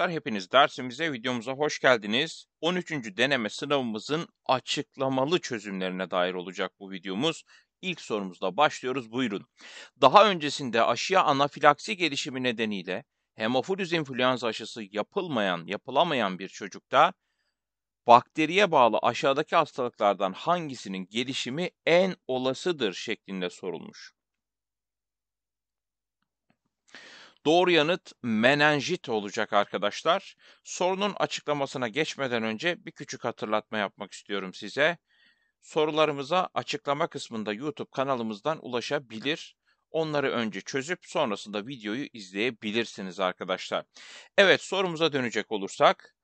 arkadaşlar hepiniz dersimize videomuza hoş geldiniz. 13. deneme sınavımızın açıklamalı çözümlerine dair olacak bu videomuz. İlk sorumuzla başlıyoruz buyurun. Daha öncesinde aşıya anafilaksi gelişimi nedeniyle hemofilüs influenza aşısı yapılmayan, yapılamayan bir çocukta bakteriye bağlı aşağıdaki hastalıklardan hangisinin gelişimi en olasıdır şeklinde sorulmuş. Doğru yanıt menenjit olacak arkadaşlar. Sorunun açıklamasına geçmeden önce bir küçük hatırlatma yapmak istiyorum size. Sorularımıza açıklama kısmında YouTube kanalımızdan ulaşabilir. Onları önce çözüp sonrasında videoyu izleyebilirsiniz arkadaşlar. Evet sorumuza dönecek olursak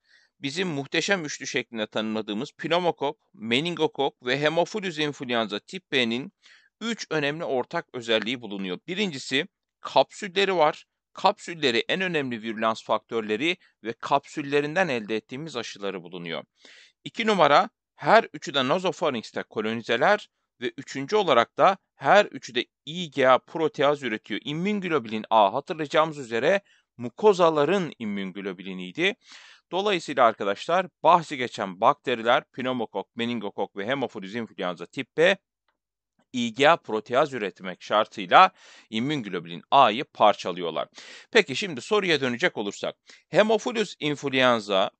bizim muhteşem üçlü şeklinde tanımladığımız pneumokok, meningokok ve hemofilus influenza tip B'nin 3 önemli ortak özelliği bulunuyor. Birincisi kapsülleri var kapsülleri en önemli virülans faktörleri ve kapsüllerinden elde ettiğimiz aşıları bulunuyor. 2 numara her üçü de nazofaringste kolonizeler ve üçüncü olarak da her üçü de IgA proteaz üretiyor. İmmünoglobulin A hatırlayacağımız üzere mukozaların immünglobuliniydi. Dolayısıyla arkadaşlar bahsi geçen bakteriler pneumokok, meningokok ve hemofilüs influenza tip B IgA proteaz üretmek şartıyla immünoglobulin A'yı parçalıyorlar. Peki şimdi soruya dönecek olursak. Hemophilus influenza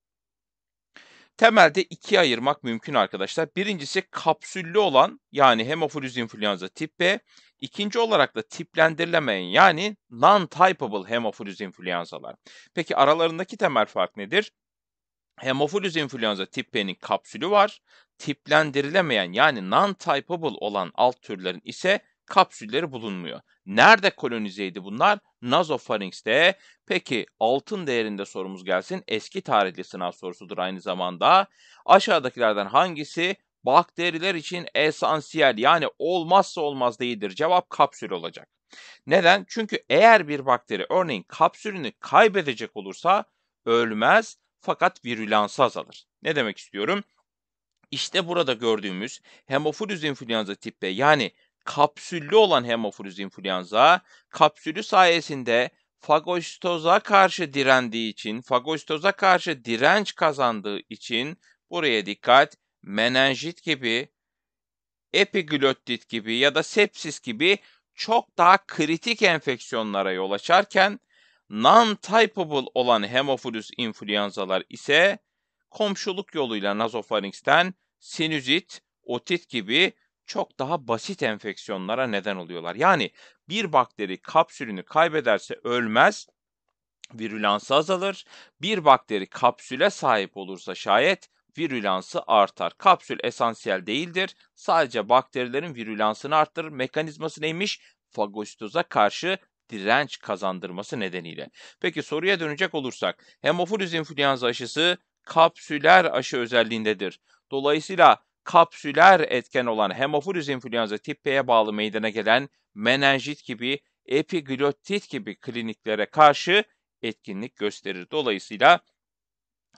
temelde ikiye ayırmak mümkün arkadaşlar. Birincisi kapsüllü olan yani hemofilüs influenza tip B. İkinci olarak da tiplendirilemeyen yani non-typable hemofilüs influenzalar. Peki aralarındaki temel fark nedir? Hemofilus influenza tipinin kapsülü var. Tiplendirilemeyen yani non-typable olan alt türlerin ise kapsülleri bulunmuyor. Nerede kolonizeydi bunlar? Nazofaring'de. Peki altın değerinde sorumuz gelsin. Eski tarihli sınav sorusudur aynı zamanda. Aşağıdakilerden hangisi bakteriler için esansiyel yani olmazsa olmaz değildir? Cevap kapsül olacak. Neden? Çünkü eğer bir bakteri örneğin kapsülünü kaybedecek olursa ölmez fakat virülansı azalır. Ne demek istiyorum? İşte burada gördüğümüz hemofilüs influenza tip B yani kapsüllü olan hemofilüs influenza kapsülü sayesinde fagositoza karşı direndiği için, fagositoza karşı direnç kazandığı için buraya dikkat menenjit gibi, epiglottit gibi ya da sepsis gibi çok daha kritik enfeksiyonlara yol açarken Non-typable olan hemofilus influenzalar ise komşuluk yoluyla nazofaringsten sinüzit, otit gibi çok daha basit enfeksiyonlara neden oluyorlar. Yani bir bakteri kapsülünü kaybederse ölmez, virülansı azalır. Bir bakteri kapsüle sahip olursa şayet virülansı artar. Kapsül esansiyel değildir. Sadece bakterilerin virülansını arttırır. Mekanizması neymiş? Fagositoza karşı direnç kazandırması nedeniyle. Peki soruya dönecek olursak, hemofilüs influenza aşısı kapsüler aşı özelliğindedir. Dolayısıyla kapsüler etken olan hemofilüs influenza tip B'ye bağlı meydana gelen menenjit gibi, epiglottit gibi kliniklere karşı etkinlik gösterir. Dolayısıyla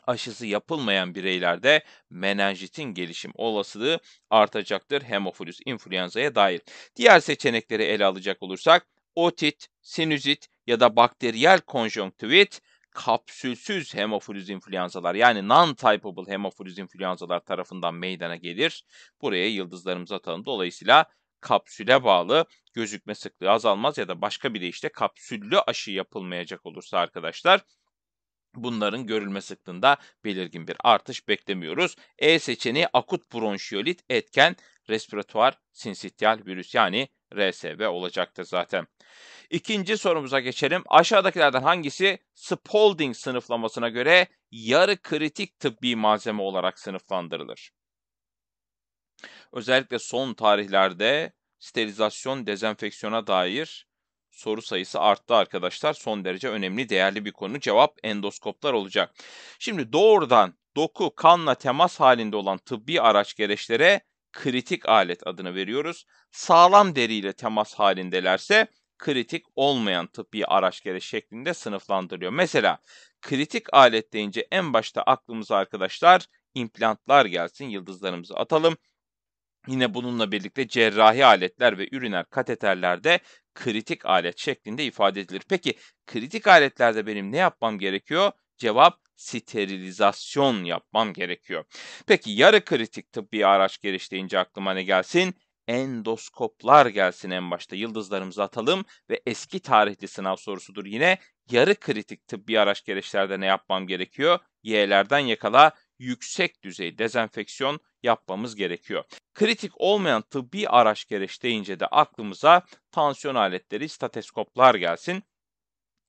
aşısı yapılmayan bireylerde menenjitin gelişim olasılığı artacaktır hemofilüs influenza'ya dair. Diğer seçenekleri ele alacak olursak otit, sinüzit ya da bakteriyel konjonktivit kapsülsüz hemofilüz influenzalar yani non-typable hemofilüz influenzalar tarafından meydana gelir. Buraya yıldızlarımızı atalım. Dolayısıyla kapsüle bağlı gözükme sıklığı azalmaz ya da başka bir deyişle kapsüllü aşı yapılmayacak olursa arkadaşlar bunların görülme sıklığında belirgin bir artış beklemiyoruz. E seçeneği akut bronşiyolit etken respiratuar sinsityal virüs yani RSB olacaktır zaten. İkinci sorumuza geçelim. Aşağıdakilerden hangisi Spalding sınıflamasına göre yarı kritik tıbbi malzeme olarak sınıflandırılır? Özellikle son tarihlerde sterilizasyon, dezenfeksiyona dair soru sayısı arttı arkadaşlar. Son derece önemli, değerli bir konu. Cevap endoskoplar olacak. Şimdi doğrudan doku kanla temas halinde olan tıbbi araç gereçlere kritik alet adını veriyoruz. Sağlam deriyle temas halindelerse kritik olmayan tıbbi araçları şeklinde sınıflandırıyor. Mesela kritik alet deyince en başta aklımıza arkadaşlar implantlar gelsin, yıldızlarımızı atalım. Yine bununla birlikte cerrahi aletler ve üriner kateterler de kritik alet şeklinde ifade edilir. Peki kritik aletlerde benim ne yapmam gerekiyor? Cevap sterilizasyon yapmam gerekiyor. Peki yarı kritik tıbbi araç giriş aklıma ne gelsin? endoskoplar gelsin en başta. Yıldızlarımızı atalım ve eski tarihli sınav sorusudur yine. Yarı kritik tıbbi araç gereçlerde ne yapmam gerekiyor? Y'lerden yakala yüksek düzey dezenfeksiyon yapmamız gerekiyor. Kritik olmayan tıbbi araç gereç deyince de aklımıza tansiyon aletleri, stateskoplar gelsin.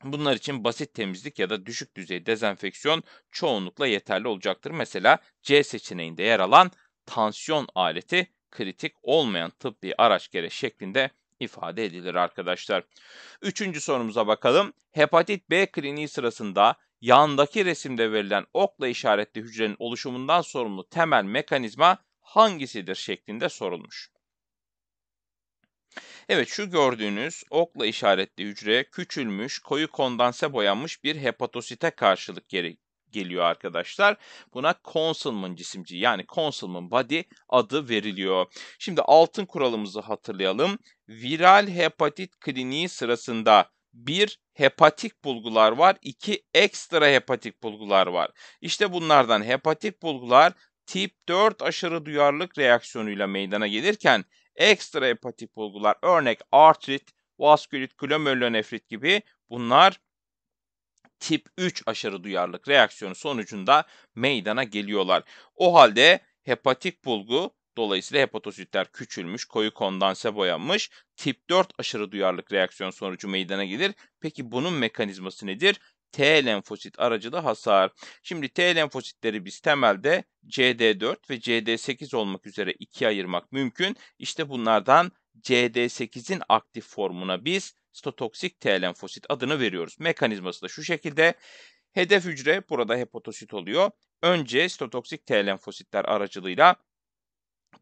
Bunlar için basit temizlik ya da düşük düzey dezenfeksiyon çoğunlukla yeterli olacaktır. Mesela C seçeneğinde yer alan tansiyon aleti kritik olmayan tıbbi araç gereç şeklinde ifade edilir arkadaşlar. Üçüncü sorumuza bakalım. Hepatit B kliniği sırasında yandaki resimde verilen okla işaretli hücrenin oluşumundan sorumlu temel mekanizma hangisidir şeklinde sorulmuş. Evet şu gördüğünüz okla işaretli hücre küçülmüş, koyu kondanse boyanmış bir hepatosite karşılık gere geliyor arkadaşlar. Buna Consulman cisimci yani Consulman body adı veriliyor. Şimdi altın kuralımızı hatırlayalım. Viral hepatit kliniği sırasında bir hepatik bulgular var, iki ekstra hepatik bulgular var. İşte bunlardan hepatik bulgular tip 4 aşırı duyarlılık reaksiyonuyla meydana gelirken ekstra hepatik bulgular örnek artrit, vaskülit, glomerulonefrit gibi bunlar tip 3 aşırı duyarlılık reaksiyonu sonucunda meydana geliyorlar. O halde hepatik bulgu Dolayısıyla hepatositler küçülmüş, koyu kondanse boyanmış. Tip 4 aşırı duyarlılık reaksiyon sonucu meydana gelir. Peki bunun mekanizması nedir? T lenfosit aracılı hasar. Şimdi T lenfositleri biz temelde CD4 ve CD8 olmak üzere ikiye ayırmak mümkün. İşte bunlardan CD8'in aktif formuna biz sitotoksik T lenfosit adını veriyoruz. Mekanizması da şu şekilde. Hedef hücre burada hepatosit oluyor. Önce sitotoksik T lenfositler aracılığıyla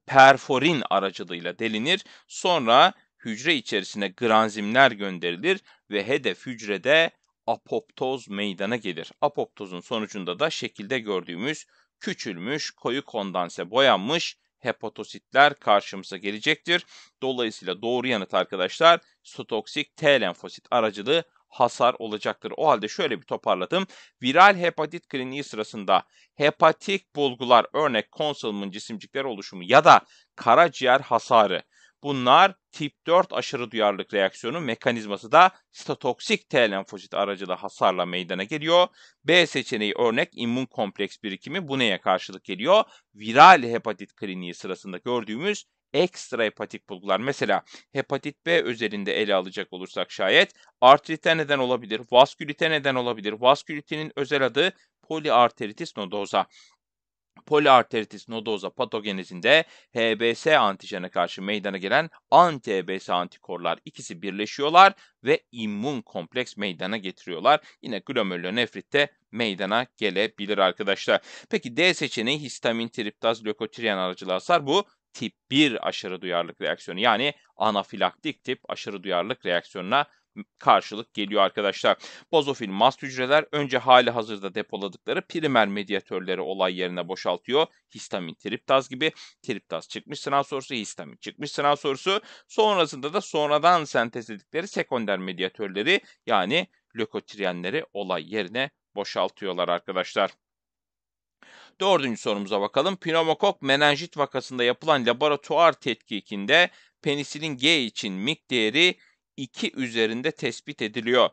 perforin aracılığıyla delinir. Sonra hücre içerisine granzimler gönderilir ve hedef hücrede apoptoz meydana gelir. Apoptozun sonucunda da şekilde gördüğümüz küçülmüş, koyu kondanse boyanmış hepatositler karşımıza gelecektir. Dolayısıyla doğru yanıt arkadaşlar stotoksik T lenfosit aracılığı hasar olacaktır. O halde şöyle bir toparladım. Viral hepatit kliniği sırasında hepatik bulgular örnek konsalımın cisimcikler oluşumu ya da karaciğer hasarı Bunlar tip 4 aşırı duyarlılık reaksiyonu mekanizması da sitotoksik T lenfosit aracılığı hasarla meydana geliyor. B seçeneği örnek immün kompleks birikimi bu neye karşılık geliyor? Viral hepatit kliniği sırasında gördüğümüz ekstra hepatik bulgular. Mesela hepatit B özelinde ele alacak olursak şayet artrite neden olabilir, vaskülite neden olabilir. Vaskülitinin özel adı poliarteritis nodosa poliarteritis nodosa patogenizinde HBS antijene karşı meydana gelen anti-HBS antikorlar ikisi birleşiyorlar ve immün kompleks meydana getiriyorlar. Yine glomerulonefritte meydana gelebilir arkadaşlar. Peki D seçeneği histamin, triptaz, lökotriyen aracılı hasar bu tip 1 aşırı duyarlılık reaksiyonu yani anafilaktik tip aşırı duyarlılık reaksiyonuna karşılık geliyor arkadaşlar. Bazofil mast hücreler önce hali hazırda depoladıkları primer medyatörleri olay yerine boşaltıyor. Histamin triptaz gibi triptaz çıkmış sınav sorusu, histamin çıkmış sınav sorusu. Sonrasında da sonradan sentezledikleri sekonder medyatörleri yani lökotriyenleri olay yerine boşaltıyorlar arkadaşlar. Dördüncü sorumuza bakalım. Pneumokok menenjit vakasında yapılan laboratuvar tetkikinde penisilin G için mik değeri 2 üzerinde tespit ediliyor.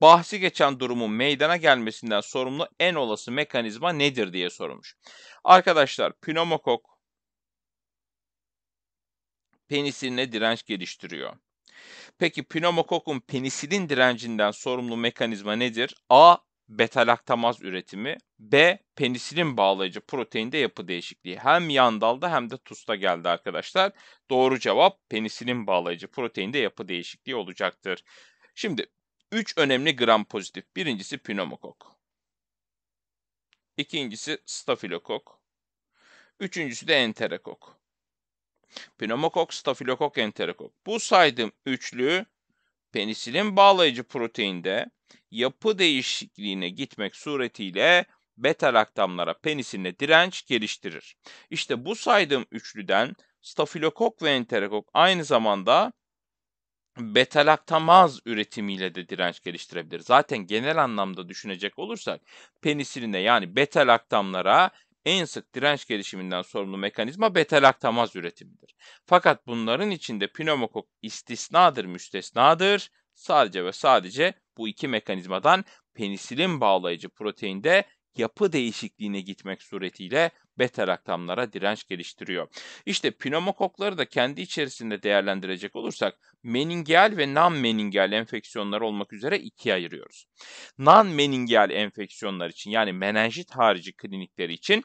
Bahsi geçen durumun meydana gelmesinden sorumlu en olası mekanizma nedir diye sormuş. Arkadaşlar pneumokok penisiline direnç geliştiriyor. Peki pneumokokun penisilin direncinden sorumlu mekanizma nedir? A beta-laktamaz üretimi. B. Penisilin bağlayıcı proteinde yapı değişikliği. Hem Yandal'da hem de TUS'ta geldi arkadaşlar. Doğru cevap penisilin bağlayıcı proteinde yapı değişikliği olacaktır. Şimdi 3 önemli gram pozitif. Birincisi pneumokok. İkincisi stafilokok. Üçüncüsü de enterokok. Pneumokok, stafilokok, enterokok. Bu saydığım üçlü penisilin bağlayıcı proteinde yapı değişikliğine gitmek suretiyle beta laktamlara penisine direnç geliştirir. İşte bu saydığım üçlüden stafilokok ve enterokok aynı zamanda beta laktamaz üretimiyle de direnç geliştirebilir. Zaten genel anlamda düşünecek olursak penisiline yani beta laktamlara en sık direnç gelişiminden sorumlu mekanizma betalaktamaz üretimidir. Fakat bunların içinde pneumokok istisnadır, müstesnadır. Sadece ve sadece bu iki mekanizmadan penisilin bağlayıcı proteinde yapı değişikliğine gitmek suretiyle beta-laktamlara direnç geliştiriyor. İşte pneumokokları da kendi içerisinde değerlendirecek olursak meningeal ve non meningeal enfeksiyonlar olmak üzere ikiye ayırıyoruz. non meningeal enfeksiyonlar için yani menenjit harici klinikleri için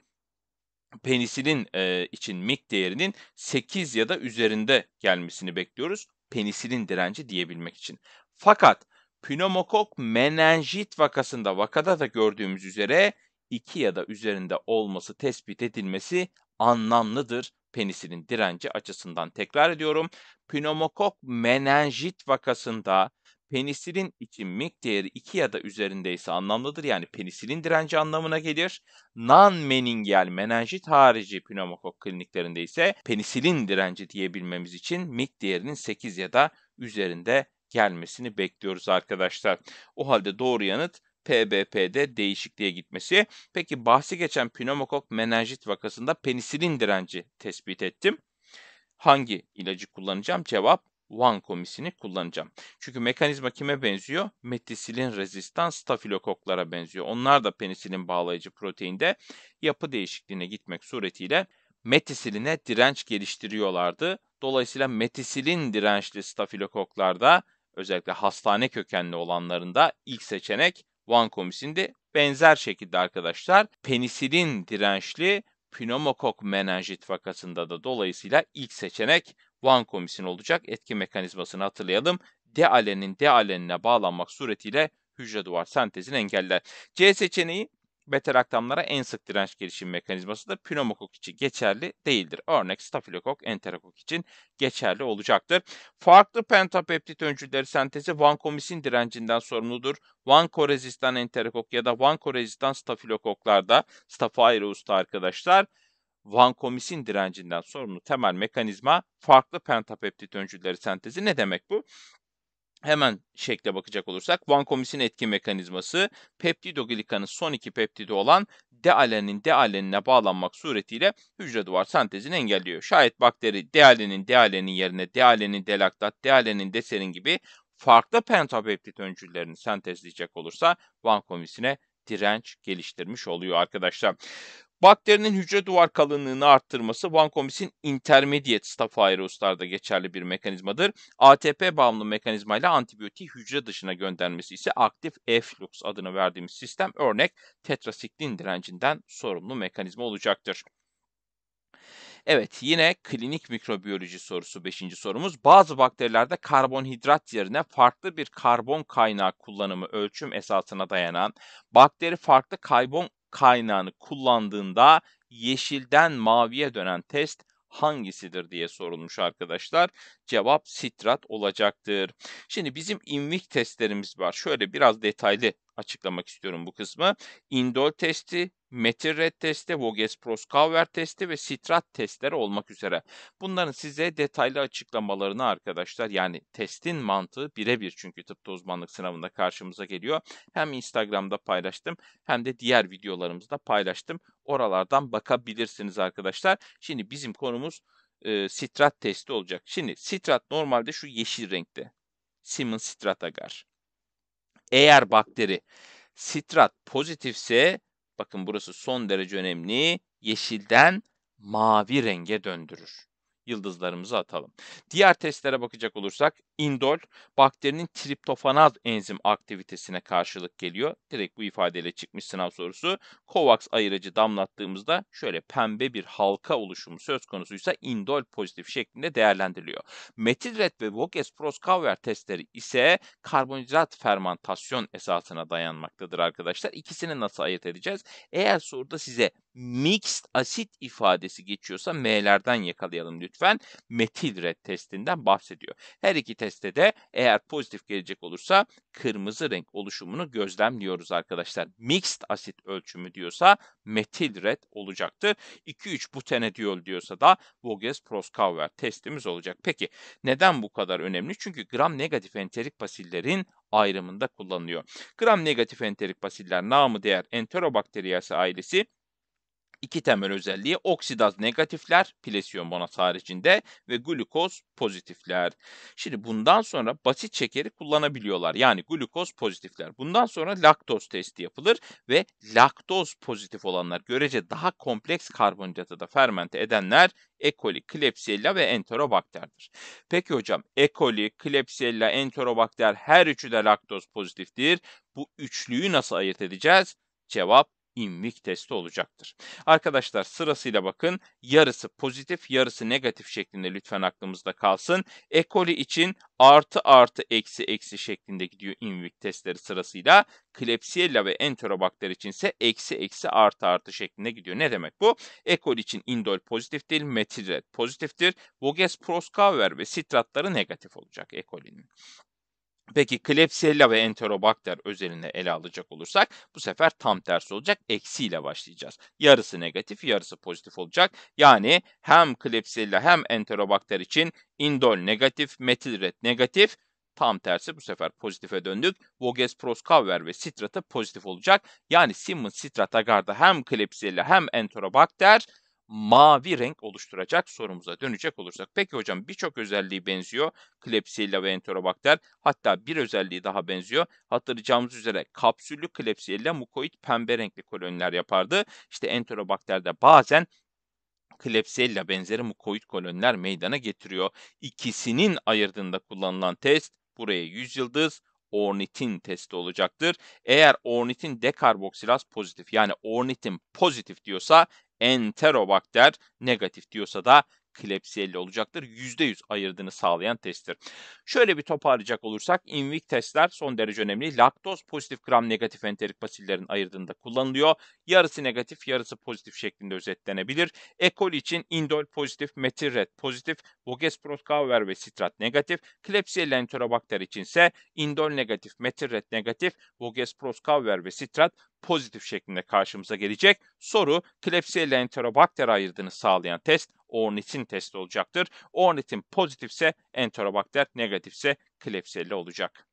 penisilin e, için MIG değerinin 8 ya da üzerinde gelmesini bekliyoruz. Penisilin direnci diyebilmek için. Fakat pneumokok menenjit vakasında vakada da gördüğümüz üzere 2 ya da üzerinde olması tespit edilmesi anlamlıdır penisilin direnci açısından. Tekrar ediyorum. Pneumokok menenjit vakasında penisilin için mik değeri 2 ya da üzerindeyse anlamlıdır. Yani penisilin direnci anlamına gelir. Non-meningel menenjit harici pneumokok kliniklerinde ise penisilin direnci diyebilmemiz için mik değerinin 8 ya da üzerinde gelmesini bekliyoruz arkadaşlar. O halde doğru yanıt PBP'de değişikliğe gitmesi. Peki bahsi geçen pneumokok menenjit vakasında penisilin direnci tespit ettim. Hangi ilacı kullanacağım? Cevap one komisini kullanacağım. Çünkü mekanizma kime benziyor? Metisilin rezistans stafilokoklara benziyor. Onlar da penisilin bağlayıcı proteinde yapı değişikliğine gitmek suretiyle metisiline direnç geliştiriyorlardı. Dolayısıyla metisilin dirençli stafilokoklarda özellikle hastane kökenli olanlarında ilk seçenek one komisinde benzer şekilde arkadaşlar penisilin dirençli pneumokok menenjit vakasında da dolayısıyla ilk seçenek Van komisin olacak. Etki mekanizmasını hatırlayalım. Dealenin dealenine bağlanmak suretiyle hücre duvar sentezini engeller. C seçeneği beter aktamlara en sık direnç gelişim mekanizması da Pneumokok için geçerli değildir. Örnek stafilokok, enterokok için geçerli olacaktır. Farklı pentapeptit öncülleri sentezi vankomisin direncinden sorumludur. Vankorezistan enterokok ya da vankorezistan stafilokoklarda, staphylous'ta arkadaşlar vankomisin direncinden sorumlu temel mekanizma farklı pentapeptit öncülleri sentezi. Ne demek bu? Hemen şekle bakacak olursak vankomisin etki mekanizması peptidoglikanın son iki peptidi olan dealenin dealenine bağlanmak suretiyle hücre duvar sentezini engelliyor. Şayet bakteri dealenin dealenin yerine dealenin delaktat, dealenin deserin gibi farklı pentapeptit öncüllerini sentezleyecek olursa vankomisine direnç geliştirmiş oluyor arkadaşlar. Bakterinin hücre duvar kalınlığını arttırması vankomisin intermediate staphylovirüslerde geçerli bir mekanizmadır. ATP bağımlı mekanizmayla antibiyotiği hücre dışına göndermesi ise aktif efflux adını verdiğimiz sistem örnek tetrasiklin direncinden sorumlu mekanizma olacaktır. Evet yine klinik mikrobiyoloji sorusu 5. sorumuz. Bazı bakterilerde karbonhidrat yerine farklı bir karbon kaynağı kullanımı ölçüm esasına dayanan bakteri farklı karbon kaynağını kullandığında yeşilden maviye dönen test hangisidir diye sorulmuş arkadaşlar. Cevap sitrat olacaktır. Şimdi bizim invik testlerimiz var. Şöyle biraz detaylı açıklamak istiyorum bu kısmı. Indol testi, metil red testi, Voges Proskauer testi ve sitrat testleri olmak üzere. Bunların size detaylı açıklamalarını arkadaşlar yani testin mantığı birebir çünkü tıpta uzmanlık sınavında karşımıza geliyor. Hem Instagram'da paylaştım hem de diğer videolarımızda paylaştım. Oralardan bakabilirsiniz arkadaşlar. Şimdi bizim konumuz e, sitrat testi olacak. Şimdi sitrat normalde şu yeşil renkte. Siemens sitrat agar. Eğer bakteri sitrat pozitifse Bakın burası son derece önemli. Yeşilden mavi renge döndürür. Yıldızlarımızı atalım. Diğer testlere bakacak olursak indol bakterinin triptofanaz enzim aktivitesine karşılık geliyor. Direkt bu ifadeyle çıkmış sınav sorusu. Kovacs ayırıcı damlattığımızda şöyle pembe bir halka oluşumu söz konusuysa indol pozitif şeklinde değerlendiriliyor. Metilret ve Voges-Proskauer testleri ise karbonhidrat fermentasyon esasına dayanmaktadır arkadaşlar. İkisini nasıl ayırt edeceğiz? Eğer soruda size mixed asit ifadesi geçiyorsa M'lerden yakalayalım lütfen. Metilret testinden bahsediyor. Her iki test teste de eğer pozitif gelecek olursa kırmızı renk oluşumunu gözlemliyoruz arkadaşlar. Mixed asit ölçümü diyorsa metil red olacaktır. 2-3 butenediol diyorsa da Voges-Proskauer testimiz olacak. Peki neden bu kadar önemli? Çünkü gram negatif enterik basillerin ayrımında kullanılıyor. Gram negatif enterik basiller namı değer Enterobacteriaceae ailesi iki temel özelliği oksidaz negatifler plesiyon bonat haricinde ve glukoz pozitifler. Şimdi bundan sonra basit şekeri kullanabiliyorlar. Yani glukoz pozitifler. Bundan sonra laktoz testi yapılır ve laktoz pozitif olanlar görece daha kompleks karbonhidratı da fermente edenler E. coli, Klebsiella ve Enterobakter'dir. Peki hocam E. coli, Klebsiella, Enterobakter her üçü de laktoz pozitiftir. Bu üçlüyü nasıl ayırt edeceğiz? Cevap invik testi olacaktır. Arkadaşlar sırasıyla bakın yarısı pozitif yarısı negatif şeklinde lütfen aklımızda kalsın. E. için artı artı eksi eksi şeklinde gidiyor invik testleri sırasıyla. Klebsiella ve enterobakter için ise eksi eksi artı artı şeklinde gidiyor. Ne demek bu? E. için indol pozitif değil, metilred pozitiftir. Voges proskaver ve sitratları negatif olacak E. Peki Klebsiella ve Enterobacter özelini ele alacak olursak bu sefer tam tersi olacak. Eksiyle başlayacağız. Yarısı negatif, yarısı pozitif olacak. Yani hem Klebsiella hem Enterobacter için indol negatif, metilred negatif, Tam tersi bu sefer pozitife döndük. Voges Proskauer ve Strat'a pozitif olacak. Yani Simmons Strat Agar'da hem Klebsiella hem Enterobacter mavi renk oluşturacak sorumuza dönecek olursak. Peki hocam birçok özelliği benziyor. Klebsiella ve enterobakter. Hatta bir özelliği daha benziyor. Hatırlayacağımız üzere kapsüllü klebsiella mukoid pembe renkli koloniler yapardı. İşte enterobakterde bazen Klebsiella benzeri mukoid koloniler meydana getiriyor. İkisinin ayırdığında kullanılan test buraya 100 yıldız, ornitin testi olacaktır. Eğer ornitin dekarboksilaz pozitif yani ornitin pozitif diyorsa Enterobakter negatif diyorsa da Klebsiella olacaktır. %100 ayırdığını sağlayan testtir. Şöyle bir toparlayacak olursak invik testler son derece önemli. Laktoz pozitif gram negatif enterik basillerin ayırdığında kullanılıyor. Yarısı negatif yarısı pozitif şeklinde özetlenebilir. Ekol için indol pozitif, metilret pozitif, voges Vogesprotgauer ve sitrat negatif. Klebsiella enterobakter için ise indol negatif, metilret negatif, voges Vogesprotgauer ve sitrat pozitif şeklinde karşımıza gelecek. Soru Klebsiella enterobakter ayırdığını sağlayan test ornitin testi olacaktır. Ornitin pozitifse enterobakter, negatifse Klebsiella olacak.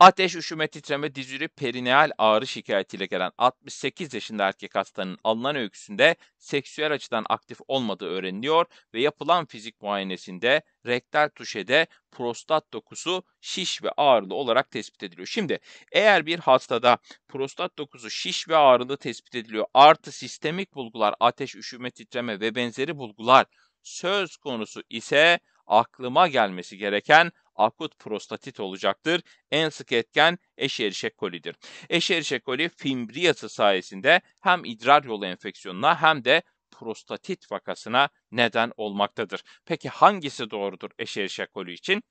Ateş, üşüme, titreme, dizüri, perineal ağrı şikayetiyle gelen 68 yaşında erkek hastanın alınan öyküsünde seksüel açıdan aktif olmadığı öğreniliyor ve yapılan fizik muayenesinde rektal tuşede prostat dokusu şiş ve ağrılı olarak tespit ediliyor. Şimdi eğer bir hastada prostat dokusu şiş ve ağrılı tespit ediliyor artı sistemik bulgular ateş, üşüme, titreme ve benzeri bulgular söz konusu ise aklıma gelmesi gereken akut prostatit olacaktır. En sık etken Escherichia coli'dir. Escherichia coli fimbriyası sayesinde hem idrar yolu enfeksiyonuna hem de prostatit vakasına neden olmaktadır. Peki hangisi doğrudur Escherichia coli için?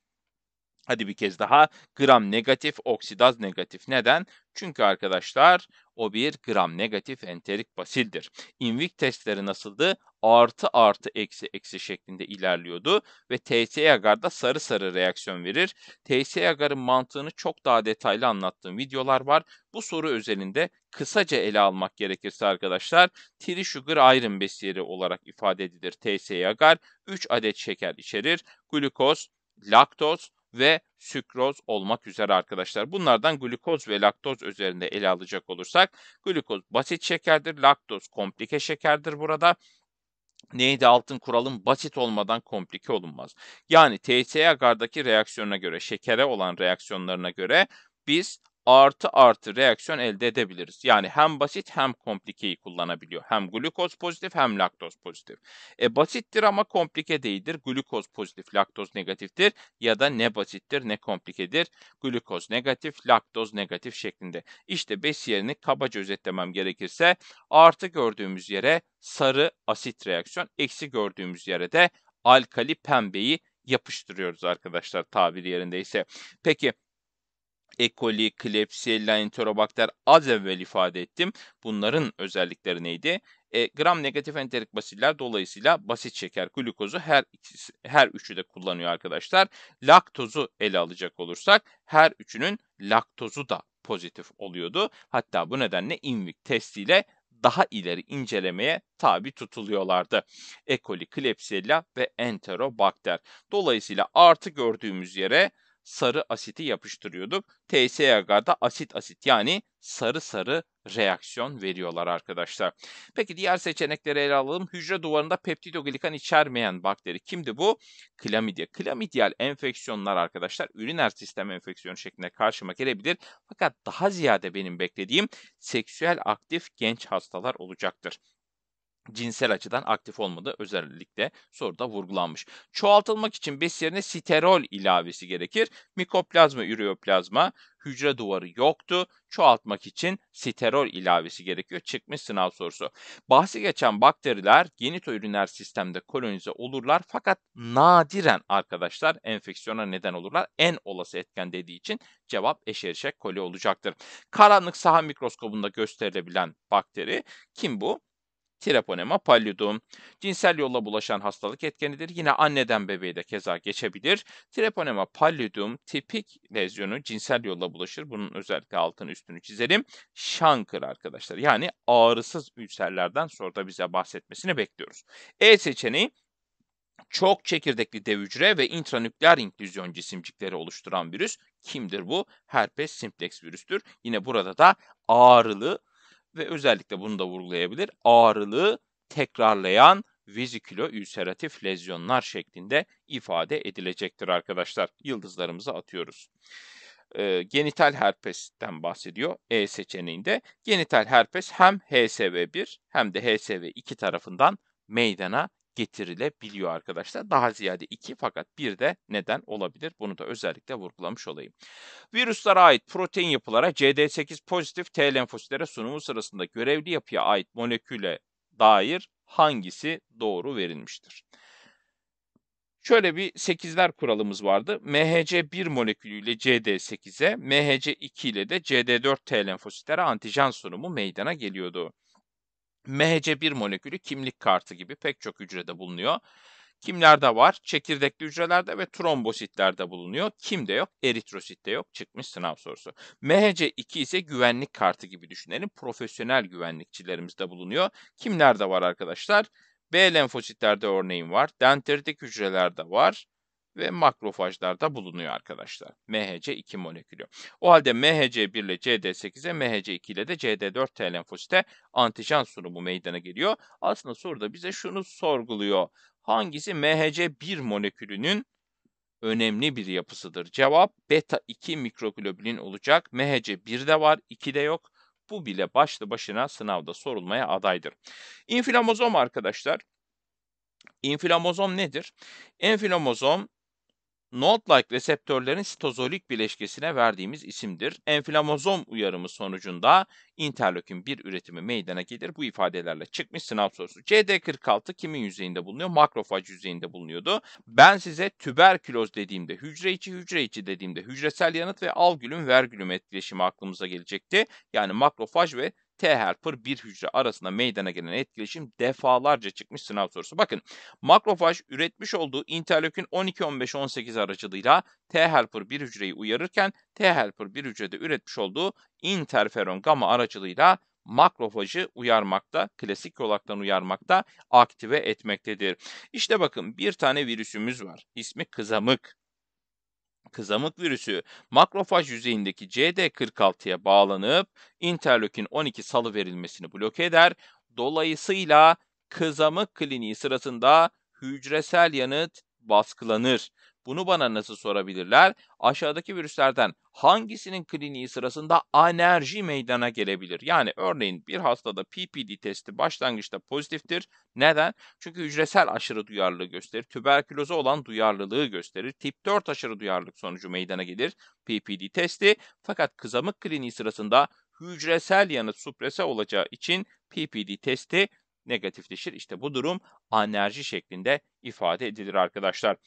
Hadi bir kez daha gram negatif, oksidaz negatif. Neden? Çünkü arkadaşlar o bir gram negatif enterik basildir. İnvik testleri nasıldı? Artı artı eksi eksi şeklinde ilerliyordu ve TC agarda sarı sarı reaksiyon verir. TC agarın mantığını çok daha detaylı anlattığım videolar var. Bu soru özelinde kısaca ele almak gerekirse arkadaşlar tri sugar iron besiyeri olarak ifade edilir TC agar. 3 adet şeker içerir. Glukoz, laktoz, ve sükroz olmak üzere arkadaşlar. Bunlardan glukoz ve laktoz üzerinde ele alacak olursak glukoz basit şekerdir, laktoz komplike şekerdir burada. Neydi altın kuralım basit olmadan komplike olunmaz. Yani TCA gardaki reaksiyona göre, şekere olan reaksiyonlarına göre biz artı artı reaksiyon elde edebiliriz. Yani hem basit hem komplikeyi kullanabiliyor. Hem glukoz pozitif hem laktoz pozitif. E basittir ama komplike değildir. Glukoz pozitif, laktoz negatiftir ya da ne basittir ne komplikedir. Glukoz negatif, laktoz negatif şeklinde. İşte yerini kabaca özetlemem gerekirse artı gördüğümüz yere sarı asit reaksiyon, eksi gördüğümüz yere de alkali pembeyi yapıştırıyoruz arkadaşlar tabiri yerindeyse. Peki e. coli, Klebsiella enterobakter az evvel ifade ettim. Bunların özellikleri neydi? E, gram negatif enterik basiller dolayısıyla basit şeker glukozu her ikisi, her üçü de kullanıyor arkadaşlar. Laktozu ele alacak olursak her üçünün laktozu da pozitif oluyordu. Hatta bu nedenle invik testiyle daha ileri incelemeye tabi tutuluyorlardı. E. coli, Klebsiella ve Enterobakter. Dolayısıyla artı gördüğümüz yere sarı asiti yapıştırıyorduk. TSH'da asit asit yani sarı sarı reaksiyon veriyorlar arkadaşlar. Peki diğer seçenekleri ele alalım. Hücre duvarında peptidoglikan içermeyen bakteri kimdi bu? Klamidya. Klamidyal enfeksiyonlar arkadaşlar üriner sistem enfeksiyonu şeklinde karşıma gelebilir. Fakat daha ziyade benim beklediğim seksüel aktif genç hastalar olacaktır cinsel açıdan aktif olmadığı özellikle soruda vurgulanmış. Çoğaltılmak için bes yerine siterol ilavesi gerekir. Mikoplazma, üreoplazma, hücre duvarı yoktu. Çoğaltmak için siterol ilavesi gerekiyor. Çıkmış sınav sorusu. Bahsi geçen bakteriler genitoüriner sistemde kolonize olurlar fakat nadiren arkadaşlar enfeksiyona neden olurlar. En olası etken dediği için cevap eşerişek koli olacaktır. Karanlık saha mikroskobunda gösterilebilen bakteri kim bu? Treponema pallidum. Cinsel yolla bulaşan hastalık etkenidir. Yine anneden bebeğe de keza geçebilir. Treponema pallidum tipik lezyonu cinsel yolla bulaşır. Bunun özellikle altını üstünü çizelim. Şankır arkadaşlar. Yani ağrısız ülserlerden sonra da bize bahsetmesini bekliyoruz. E seçeneği çok çekirdekli dev hücre ve intranükleer inklüzyon cisimcikleri oluşturan virüs kimdir bu? Herpes simplex virüstür. Yine burada da ağrılı ve özellikle bunu da vurgulayabilir. Ağrılı, tekrarlayan vezikülo ülseratif lezyonlar şeklinde ifade edilecektir arkadaşlar. Yıldızlarımızı atıyoruz. E, genital herpesten bahsediyor E seçeneğinde. Genital herpes hem HSV1 hem de HSV2 tarafından meydana getirilebiliyor arkadaşlar. Daha ziyade 2 fakat 1 de neden olabilir. Bunu da özellikle vurgulamış olayım. Virüslere ait protein yapılara CD8 pozitif T lenfositlere sunumu sırasında görevli yapıya ait moleküle dair hangisi doğru verilmiştir? Şöyle bir 8'ler kuralımız vardı. MHC1 molekülüyle CD8'e, MHC2 ile de CD4 T lenfositlere antijen sunumu meydana geliyordu. MHC1 molekülü kimlik kartı gibi pek çok hücrede bulunuyor. Kimlerde var? Çekirdekli hücrelerde ve trombositlerde bulunuyor. Kimde yok? Eritrositte yok. Çıkmış sınav sorusu. MHC2 ise güvenlik kartı gibi düşünelim. Profesyonel güvenlikçilerimizde bulunuyor. Kimlerde var arkadaşlar? B lenfositlerde örneğin var. Dendritik hücrelerde var ve makrofajlarda bulunuyor arkadaşlar. MHC2 molekülü. O halde MHC1 ile CD8'e, MHC2 ile de CD4T lenfosite antijen sunumu meydana geliyor. Aslında soruda bize şunu sorguluyor. Hangisi MHC1 molekülünün önemli bir yapısıdır? Cevap beta 2 mikroglobulin olacak. mhc de var, de yok. Bu bile başlı başına sınavda sorulmaya adaydır. İnflamozom arkadaşlar. İnflamozom nedir? Enfilomozom node like reseptörlerin sitozolik bileşkesine verdiğimiz isimdir. Enflamozom uyarımı sonucunda interleukin bir üretimi meydana gelir. Bu ifadelerle çıkmış sınav sorusu. CD46 kimin yüzeyinde bulunuyor? Makrofaj yüzeyinde bulunuyordu. Ben size tüberküloz dediğimde hücre içi, hücre içi dediğimde hücresel yanıt ve algülüm vergülüm etkileşimi aklımıza gelecekti. Yani makrofaj ve T helper bir hücre arasında meydana gelen etkileşim defalarca çıkmış sınav sorusu. Bakın makrofaj üretmiş olduğu interleukin 12-15-18 aracılığıyla T helper bir hücreyi uyarırken T helper bir hücrede üretmiş olduğu interferon gamma aracılığıyla makrofajı uyarmakta, klasik yolaktan uyarmakta, aktive etmektedir. İşte bakın bir tane virüsümüz var. İsmi kızamık kızamık virüsü makrofaj yüzeyindeki CD46'ya bağlanıp interleukin 12 salı verilmesini bloke eder. Dolayısıyla kızamık kliniği sırasında hücresel yanıt baskılanır. Bunu bana nasıl sorabilirler? Aşağıdaki virüslerden hangisinin kliniği sırasında anerji meydana gelebilir? Yani örneğin bir hastada PPD testi başlangıçta pozitiftir. Neden? Çünkü hücresel aşırı duyarlılığı gösterir, tüberküloza olan duyarlılığı gösterir. Tip 4 aşırı duyarlılık sonucu meydana gelir PPD testi. Fakat kızamık kliniği sırasında hücresel yanıt suprese olacağı için PPD testi negatifleşir. İşte bu durum anerji şeklinde ifade edilir arkadaşlar.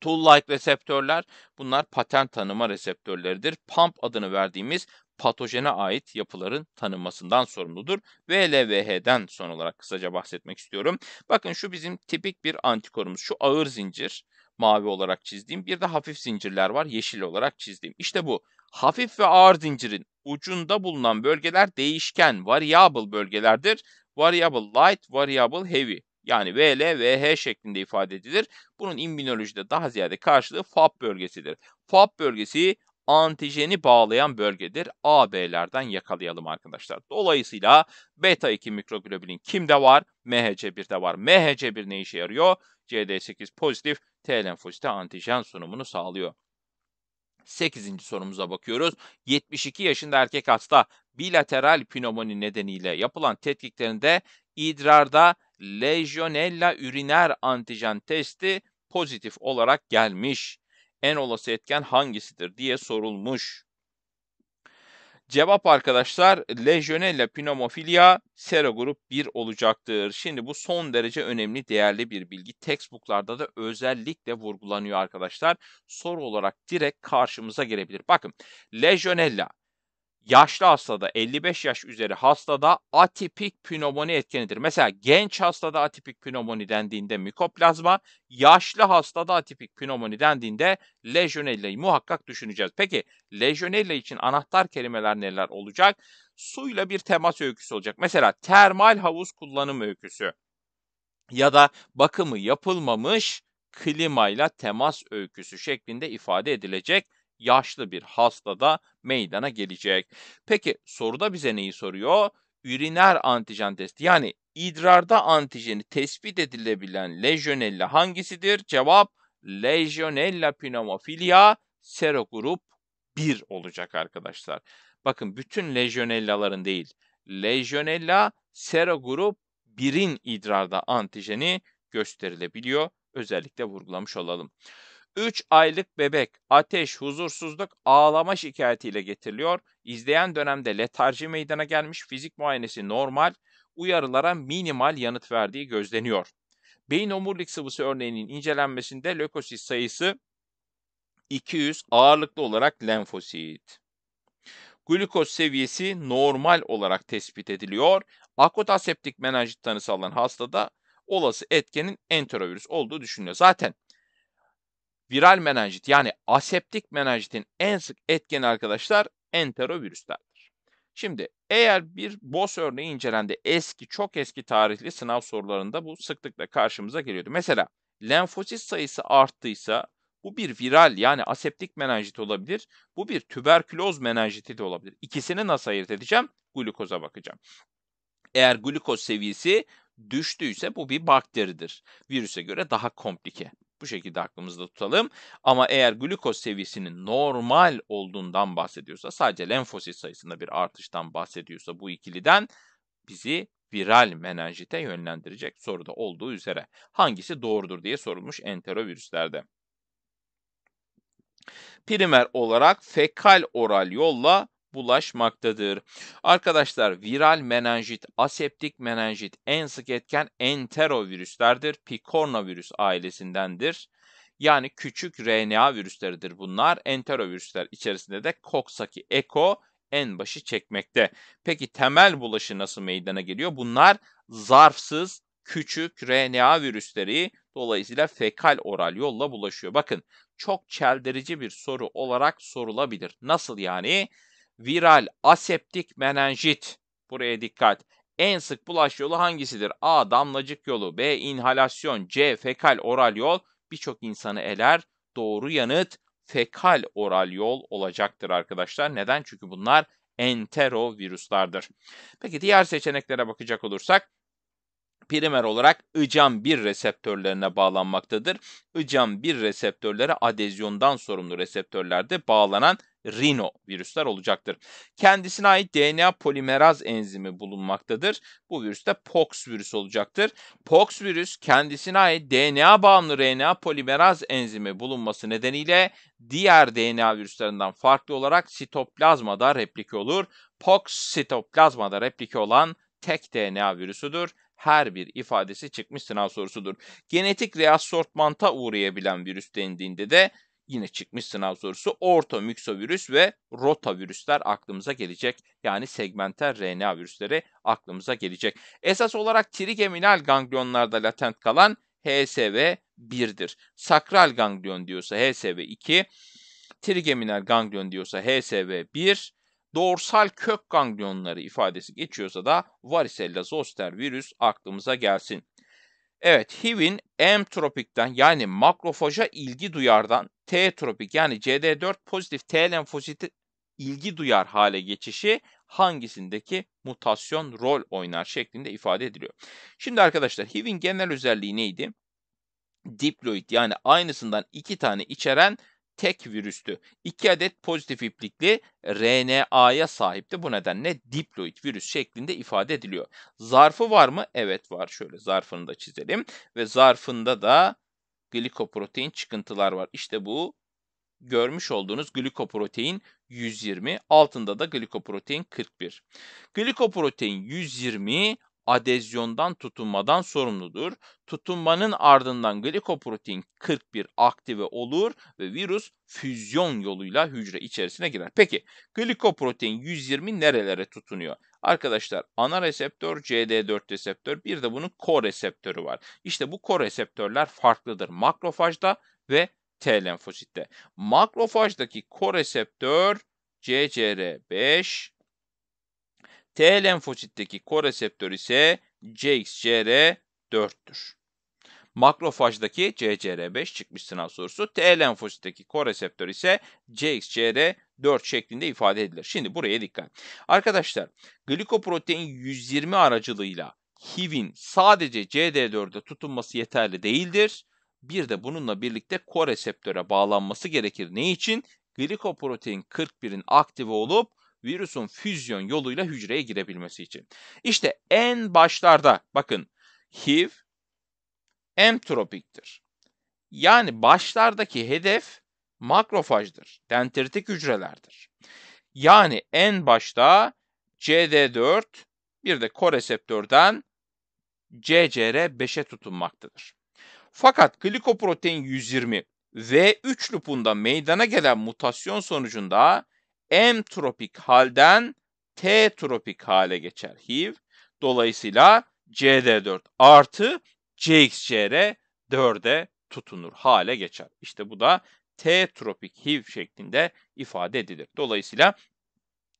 Tool-like reseptörler bunlar paten tanıma reseptörleridir. Pump adını verdiğimiz patojene ait yapıların tanınmasından sorumludur. VLVH'den son olarak kısaca bahsetmek istiyorum. Bakın şu bizim tipik bir antikorumuz. Şu ağır zincir mavi olarak çizdiğim bir de hafif zincirler var yeşil olarak çizdiğim. İşte bu hafif ve ağır zincirin ucunda bulunan bölgeler değişken, variable bölgelerdir. Variable light, variable heavy yani VL, VH şeklinde ifade edilir. Bunun immunolojide daha ziyade karşılığı FAP bölgesidir. FAP bölgesi antijeni bağlayan bölgedir. AB'lerden yakalayalım arkadaşlar. Dolayısıyla beta 2 mikroglobulin kimde var? MHC1'de var. MHC1 ne işe yarıyor? CD8 pozitif T lenfosite antijen sunumunu sağlıyor. 8. sorumuza bakıyoruz. 72 yaşında erkek hasta bilateral pnömoni nedeniyle yapılan tetkiklerinde idrarda Legionella üriner antijen testi pozitif olarak gelmiş. En olası etken hangisidir diye sorulmuş. Cevap arkadaşlar Legionella pneumophilia serogrup 1 olacaktır. Şimdi bu son derece önemli değerli bir bilgi. Textbooklarda da özellikle vurgulanıyor arkadaşlar. Soru olarak direkt karşımıza gelebilir. Bakın Legionella yaşlı hastada 55 yaş üzeri hastada atipik pnömoni etkenidir. Mesela genç hastada atipik pnömoni dendiğinde mikoplazma, yaşlı hastada atipik pnömoni dendiğinde lejyonellayı muhakkak düşüneceğiz. Peki lejyonella için anahtar kelimeler neler olacak? Suyla bir temas öyküsü olacak. Mesela termal havuz kullanım öyküsü ya da bakımı yapılmamış klimayla temas öyküsü şeklinde ifade edilecek yaşlı bir hastada meydana gelecek. Peki soruda bize neyi soruyor? Üriner antijen testi yani idrarda antijeni tespit edilebilen lejyonella hangisidir? Cevap Legionella pneumophilia serogrup 1 olacak arkadaşlar. Bakın bütün lejyonellaların değil. Legionella serogrup 1'in idrarda antijeni gösterilebiliyor. Özellikle vurgulamış olalım. 3 aylık bebek ateş, huzursuzluk, ağlama şikayetiyle getiriliyor. İzleyen dönemde letarji meydana gelmiş, fizik muayenesi normal, uyarılara minimal yanıt verdiği gözleniyor. Beyin omurilik sıvısı örneğinin incelenmesinde lökosit sayısı 200 ağırlıklı olarak lenfosit. glukoz seviyesi normal olarak tespit ediliyor. Akut aseptik menenjit tanısı alan hastada olası etkenin enterovirüs olduğu düşünülüyor. Zaten Viral menenjit yani aseptik menenjitin en sık etkeni arkadaşlar enterovirüslerdir. Şimdi eğer bir BOS örneği incelendi eski çok eski tarihli sınav sorularında bu sıklıkla karşımıza geliyordu. Mesela lenfosit sayısı arttıysa bu bir viral yani aseptik menenjit olabilir. Bu bir tüberküloz menenjiti de olabilir. İkisini nasıl ayırt edeceğim? Glukoza bakacağım. Eğer glukoz seviyesi düştüyse bu bir bakteridir. Virüse göre daha komplike. Bu şekilde aklımızda tutalım. Ama eğer glukoz seviyesinin normal olduğundan bahsediyorsa, sadece lenfosit sayısında bir artıştan bahsediyorsa bu ikiliden bizi viral menenjite yönlendirecek soruda olduğu üzere. Hangisi doğrudur diye sorulmuş enterovirüslerde. Primer olarak fekal oral yolla bulaşmaktadır. Arkadaşlar viral menenjit, aseptik menenjit en sık etken enterovirüslerdir. picornavirüs ailesindendir. Yani küçük RNA virüsleridir bunlar. Enterovirüsler içerisinde de Coxsackie Eko en başı çekmekte. Peki temel bulaşı nasıl meydana geliyor? Bunlar zarfsız küçük RNA virüsleri dolayısıyla fekal oral yolla bulaşıyor. Bakın çok çeldirici bir soru olarak sorulabilir. Nasıl yani? viral aseptik menenjit. Buraya dikkat. En sık bulaş yolu hangisidir? A. Damlacık yolu. B. inhalasyon, C. Fekal oral yol. Birçok insanı eler. Doğru yanıt fekal oral yol olacaktır arkadaşlar. Neden? Çünkü bunlar enterovirüslardır. Peki diğer seçeneklere bakacak olursak primer olarak ICAM1 reseptörlerine bağlanmaktadır. ICAM1 reseptörleri adezyondan sorumlu reseptörlerde bağlanan rino virüsler olacaktır. Kendisine ait DNA polimeraz enzimi bulunmaktadır. Bu virüs de pox virüs olacaktır. Pox virüs kendisine ait DNA bağımlı RNA polimeraz enzimi bulunması nedeniyle diğer DNA virüslerinden farklı olarak sitoplazmada replike olur. Pox sitoplazmada replike olan tek DNA virüsüdür her bir ifadesi çıkmış sınav sorusudur. Genetik reassortmanta uğrayabilen virüs denildiğinde de yine çıkmış sınav sorusu ortomiksovirüs ve rotavirüsler aklımıza gelecek. Yani segmenter RNA virüsleri aklımıza gelecek. Esas olarak trigeminal ganglionlarda latent kalan HSV 1'dir. Sakral ganglion diyorsa HSV 2, trigeminal ganglion diyorsa HSV 1, dorsal kök ganglionları ifadesi geçiyorsa da varicella zoster virüs aklımıza gelsin. Evet, HIV'in M tropikten yani makrofaja ilgi duyardan T tropik yani CD4 pozitif T lenfositi ilgi duyar hale geçişi hangisindeki mutasyon rol oynar şeklinde ifade ediliyor. Şimdi arkadaşlar HIV'in genel özelliği neydi? Diploid yani aynısından iki tane içeren tek virüstü. 2 adet pozitif iplikli RNA'ya sahipti. Bu nedenle diploid virüs şeklinde ifade ediliyor. Zarfı var mı? Evet var. Şöyle zarfını da çizelim. Ve zarfında da glikoprotein çıkıntılar var. İşte bu görmüş olduğunuz glikoprotein 120, altında da glikoprotein 41. Glikoprotein 120 adezyondan tutunmadan sorumludur. Tutunmanın ardından glikoprotein 41 aktive olur ve virüs füzyon yoluyla hücre içerisine girer. Peki glikoprotein 120 nerelere tutunuyor? Arkadaşlar ana reseptör CD4 reseptör bir de bunun reseptörü var. İşte bu reseptörler farklıdır makrofajda ve T lenfositte. Makrofajdaki reseptör, CCR5 T lenfositteki koreseptör ise CXCR4'tür. Makrofajdaki CCR5 çıkmış sınav sorusu. T lenfositteki koreseptör ise CXCR4 şeklinde ifade edilir. Şimdi buraya dikkat. Arkadaşlar glikoprotein 120 aracılığıyla HIV'in sadece CD4'e tutunması yeterli değildir. Bir de bununla birlikte koreseptöre bağlanması gerekir. Ne için? Glikoprotein 41'in aktive olup virüsün füzyon yoluyla hücreye girebilmesi için. İşte en başlarda bakın HIV entropiktir. Yani başlardaki hedef makrofajdır, dendritik hücrelerdir. Yani en başta CD4 bir de koreseptörden CCR5'e tutunmaktadır. Fakat glikoprotein 120 V3 lupunda meydana gelen mutasyon sonucunda M tropik halden T-tropik hale geçer HIV. Dolayısıyla CD4 artı CXCR 4'e tutunur hale geçer. İşte bu da T-tropik HIV şeklinde ifade edilir. Dolayısıyla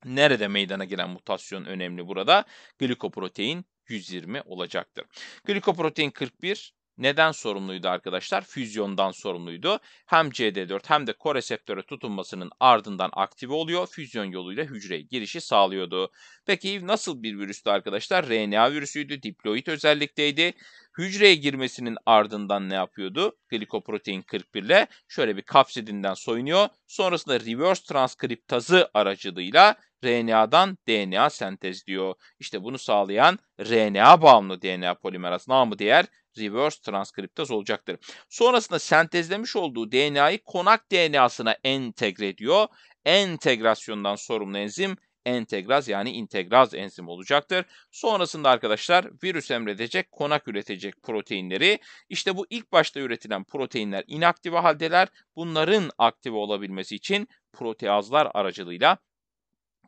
nerede meydana gelen mutasyon önemli burada? Glikoprotein 120 olacaktır. Glikoprotein 41, neden sorumluydu arkadaşlar? Füzyondan sorumluydu. Hem CD4 hem de koreseptöre tutunmasının ardından aktive oluyor. Füzyon yoluyla hücreye girişi sağlıyordu. Peki nasıl bir virüstü arkadaşlar? RNA virüsüydü. Diploid özellikteydi. Hücreye girmesinin ardından ne yapıyordu? Glikoprotein 41 ile şöyle bir kapsidinden soyunuyor. Sonrasında reverse transkriptazı aracılığıyla RNA'dan DNA sentezliyor. İşte bunu sağlayan RNA bağımlı DNA polimeraz namı diğer reverse transkriptaz olacaktır. Sonrasında sentezlemiş olduğu DNA'yı konak DNA'sına entegre ediyor. Entegrasyondan sorumlu enzim entegraz yani integraz enzim olacaktır. Sonrasında arkadaşlar virüs emredecek, konak üretecek proteinleri. İşte bu ilk başta üretilen proteinler inaktive haldeler. Bunların aktive olabilmesi için proteazlar aracılığıyla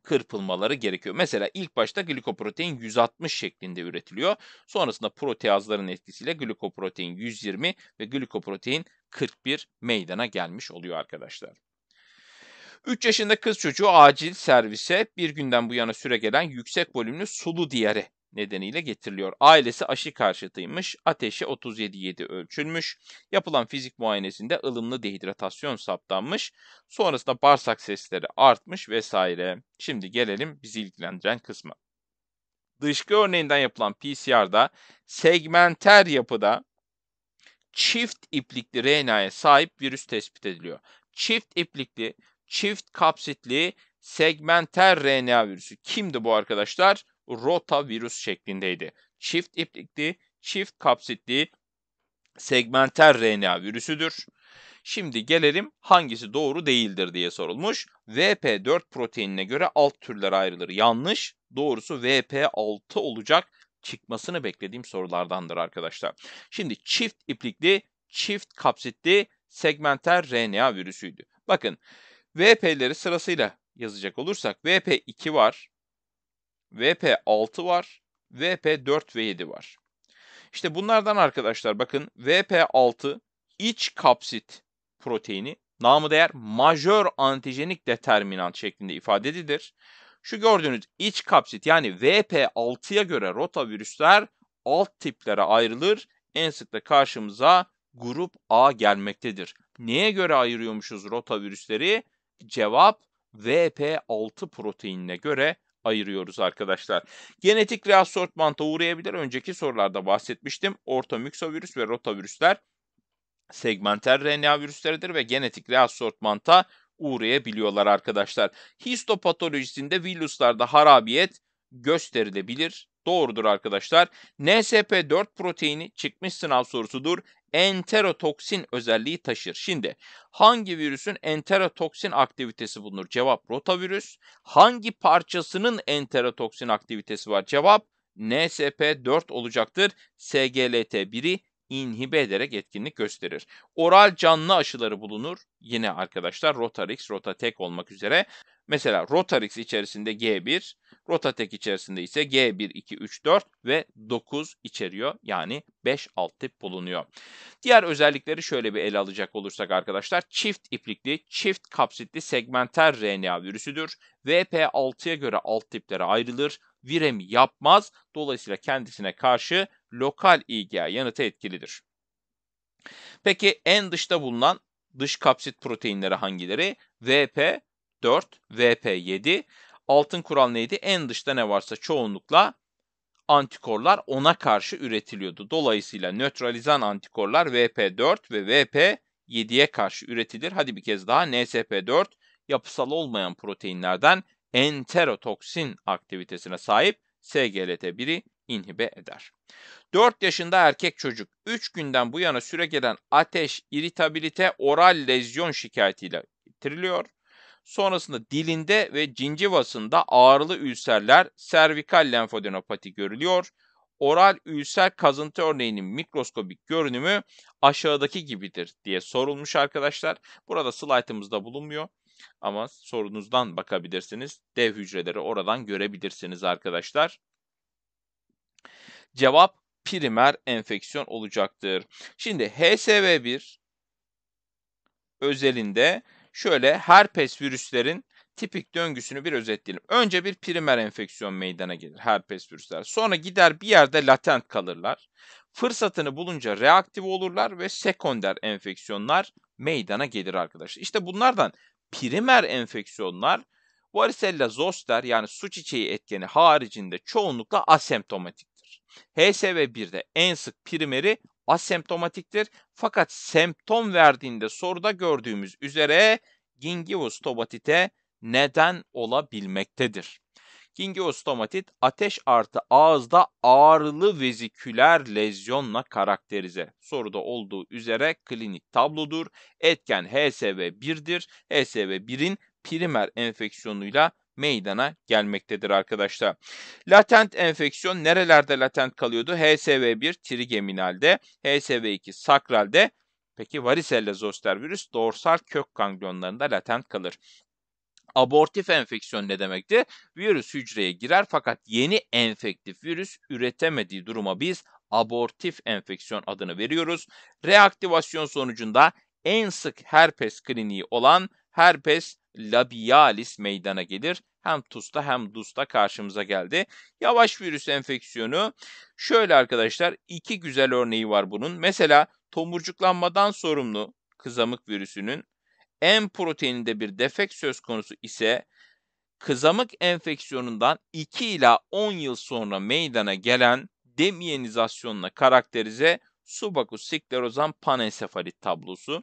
kırpılmaları gerekiyor. Mesela ilk başta glikoprotein 160 şeklinde üretiliyor. Sonrasında proteazların etkisiyle glikoprotein 120 ve glikoprotein 41 meydana gelmiş oluyor arkadaşlar. 3 yaşında kız çocuğu acil servise bir günden bu yana süre gelen yüksek volümlü sulu diyare nedeniyle getiriliyor. Ailesi aşı karşıtıymış, ateşi 37.7 ölçülmüş, yapılan fizik muayenesinde ılımlı dehidratasyon saptanmış, sonrasında bağırsak sesleri artmış vesaire. Şimdi gelelim bizi ilgilendiren kısma. Dışkı örneğinden yapılan PCR'da segmenter yapıda çift iplikli RNA'ya sahip virüs tespit ediliyor. Çift iplikli, çift kapsitli segmenter RNA virüsü. Kimdi bu arkadaşlar? rotavirüs şeklindeydi. Çift iplikli, çift kapsitli segmenter RNA virüsüdür. Şimdi gelelim hangisi doğru değildir diye sorulmuş. VP4 proteinine göre alt türler ayrılır. Yanlış. Doğrusu VP6 olacak. Çıkmasını beklediğim sorulardandır arkadaşlar. Şimdi çift iplikli, çift kapsitli segmenter RNA virüsüydü. Bakın VP'leri sırasıyla yazacak olursak VP2 var, VP6 var, VP4 ve 7 var. İşte bunlardan arkadaşlar bakın VP6 iç kapsit proteini namı değer majör antijenik determinant şeklinde ifade edilir. Şu gördüğünüz iç kapsit yani VP6'ya göre rotavirüsler alt tiplere ayrılır. En sıkta karşımıza grup A gelmektedir. Neye göre ayırıyormuşuz rotavirüsleri? Cevap VP6 proteinine göre ayırıyoruz arkadaşlar. Genetik reasortmanta uğrayabilir. Önceki sorularda bahsetmiştim. Orta müksovirüs ve rotavirüsler segmenter RNA virüsleridir ve genetik reasortmanta uğrayabiliyorlar arkadaşlar. Histopatolojisinde virüslerde harabiyet gösterilebilir doğrudur arkadaşlar. NSP4 proteini çıkmış sınav sorusudur. Enterotoksin özelliği taşır. Şimdi hangi virüsün enterotoksin aktivitesi bulunur? Cevap rotavirüs. Hangi parçasının enterotoksin aktivitesi var? Cevap NSP4 olacaktır. SGLT1'i inhibe ederek etkinlik gösterir. Oral canlı aşıları bulunur. Yine arkadaşlar Rotarix, Rotatek olmak üzere. Mesela Rotarix içerisinde G1, Rotatek içerisinde ise G1, 2, 3, 4 ve 9 içeriyor. Yani 5 alt tip bulunuyor. Diğer özellikleri şöyle bir ele alacak olursak arkadaşlar. Çift iplikli, çift kapsitli segmenter RNA virüsüdür. VP6'ya göre alt tiplere ayrılır. Virem yapmaz. Dolayısıyla kendisine karşı lokal IgA yanıtı etkilidir. Peki en dışta bulunan dış kapsit proteinleri hangileri? VP4, VP7. Altın kural neydi? En dışta ne varsa çoğunlukla antikorlar ona karşı üretiliyordu. Dolayısıyla nötralizan antikorlar VP4 ve VP7'ye karşı üretilir. Hadi bir kez daha NSP4 yapısal olmayan proteinlerden enterotoksin aktivitesine sahip SGLT1'i inhibe eder. 4 yaşında erkek çocuk 3 günden bu yana süre gelen ateş, iritabilite, oral lezyon şikayetiyle bitiriliyor. Sonrasında dilinde ve cincivasında ağrılı ülserler, servikal lenfadenopati görülüyor. Oral ülser kazıntı örneğinin mikroskobik görünümü aşağıdaki gibidir diye sorulmuş arkadaşlar. Burada slaytımızda bulunmuyor ama sorunuzdan bakabilirsiniz. Dev hücreleri oradan görebilirsiniz arkadaşlar. Cevap primer enfeksiyon olacaktır. Şimdi HSV1 özelinde şöyle herpes virüslerin tipik döngüsünü bir özetleyelim. Önce bir primer enfeksiyon meydana gelir herpes virüsler. Sonra gider bir yerde latent kalırlar. Fırsatını bulunca reaktif olurlar ve sekonder enfeksiyonlar meydana gelir arkadaşlar. İşte bunlardan primer enfeksiyonlar Varicella zoster yani su çiçeği etkeni haricinde çoğunlukla asemptomatiktir. HSV1'de en sık primeri asemptomatiktir fakat semptom verdiğinde soruda gördüğümüz üzere gingivus tobatite neden olabilmektedir. Gingiostomatit ateş artı ağızda ağrılı veziküler lezyonla karakterize. Soruda olduğu üzere klinik tablodur. Etken HSV1'dir. HSV1'in primer enfeksiyonuyla meydana gelmektedir arkadaşlar. Latent enfeksiyon nerelerde latent kalıyordu? HSV1 trigeminalde, HSV2 sakralde. Peki varisella zoster virüs dorsal kök ganglionlarında latent kalır. Abortif enfeksiyon ne demekti? Virüs hücreye girer fakat yeni enfektif virüs üretemediği duruma biz abortif enfeksiyon adını veriyoruz. Reaktivasyon sonucunda en sık herpes kliniği olan herpes labialis meydana gelir. Hem TUS'ta hem DUS'ta karşımıza geldi. Yavaş virüs enfeksiyonu şöyle arkadaşlar iki güzel örneği var bunun. Mesela tomurcuklanmadan sorumlu kızamık virüsünün M proteininde bir defekt söz konusu ise kızamık enfeksiyonundan 2 ila 10 yıl sonra meydana gelen demiyenizasyonla karakterize subaküs sklerozan panesefalit tablosu.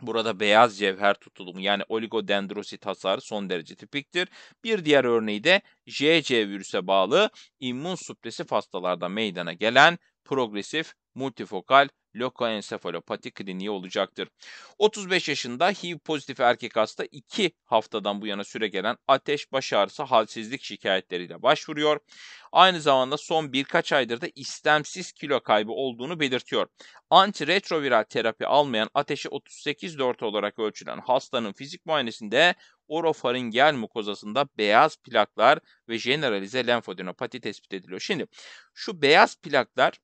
Burada beyaz cevher tutulumu yani oligodendrosit hasarı son derece tipiktir. Bir diğer örneği de JC virüse bağlı immün supresif hastalarda meydana gelen progresif multifokal lokoensefalopati kliniği olacaktır. 35 yaşında HIV pozitif erkek hasta 2 haftadan bu yana süre gelen ateş, baş ağrısı, halsizlik şikayetleriyle başvuruyor. Aynı zamanda son birkaç aydır da istemsiz kilo kaybı olduğunu belirtiyor. Antiretroviral terapi almayan ateşi 38.4 olarak ölçülen hastanın fizik muayenesinde orofaringel mukozasında beyaz plaklar ve generalize lenfodinopati tespit ediliyor. Şimdi şu beyaz plaklar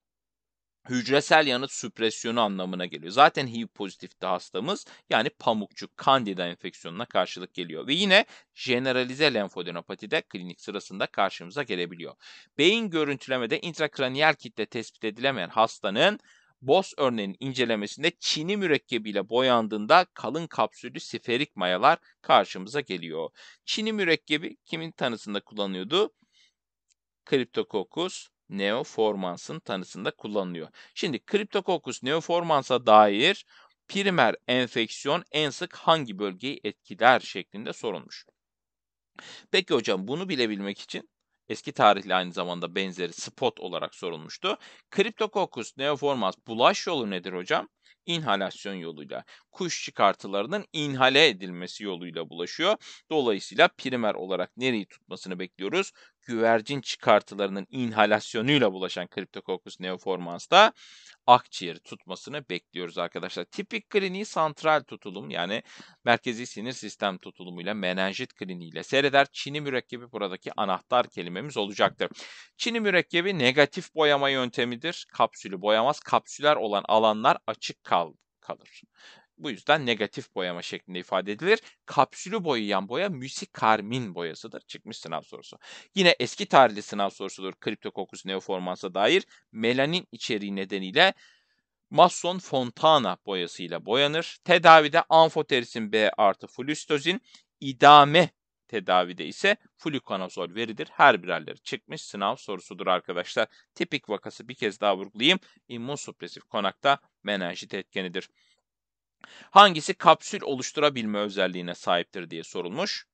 hücresel yanıt süpresyonu anlamına geliyor. Zaten HIV pozitifte hastamız yani pamukçuk kandida enfeksiyonuna karşılık geliyor. Ve yine generalize lenfodenopati de klinik sırasında karşımıza gelebiliyor. Beyin görüntülemede intrakraniyel kitle tespit edilemeyen hastanın Boz örneğinin incelemesinde çini mürekkebiyle boyandığında kalın kapsüllü siferik mayalar karşımıza geliyor. Çini mürekkebi kimin tanısında kullanıyordu? Kriptokokus neoformansın tanısında kullanılıyor. Şimdi Kriptokokus neoformansa dair primer enfeksiyon en sık hangi bölgeyi etkiler şeklinde sorulmuş. Peki hocam bunu bilebilmek için eski tarihle aynı zamanda benzeri spot olarak sorulmuştu. Kriptokokus neoformans bulaş yolu nedir hocam? İnhalasyon yoluyla. Kuş çıkartılarının inhale edilmesi yoluyla bulaşıyor. Dolayısıyla primer olarak nereyi tutmasını bekliyoruz? güvercin çıkartılarının inhalasyonuyla bulaşan Cryptococcus neoformans'ta akciğeri tutmasını bekliyoruz arkadaşlar. Tipik kliniği santral tutulum yani merkezi sinir sistem tutulumuyla menenjit kliniğiyle seyreder. Çini mürekkebi buradaki anahtar kelimemiz olacaktır. Çini mürekkebi negatif boyama yöntemidir. Kapsülü boyamaz. Kapsüler olan alanlar açık kal kalır. Bu yüzden negatif boyama şeklinde ifade edilir. Kapsülü boyayan boya müsikarmin boyasıdır. Çıkmış sınav sorusu. Yine eski tarihli sınav sorusudur. Kriptokokus neoformansa dair melanin içeriği nedeniyle Masson Fontana boyasıyla boyanır. Tedavide amfoterisin B artı flüstozin, idame tedavide ise flukonazol verilir. Her birerleri çıkmış sınav sorusudur arkadaşlar. Tipik vakası bir kez daha vurgulayayım. İmmün konakta menenjit etkenidir. Hangisi kapsül oluşturabilme özelliğine sahiptir diye sorulmuş.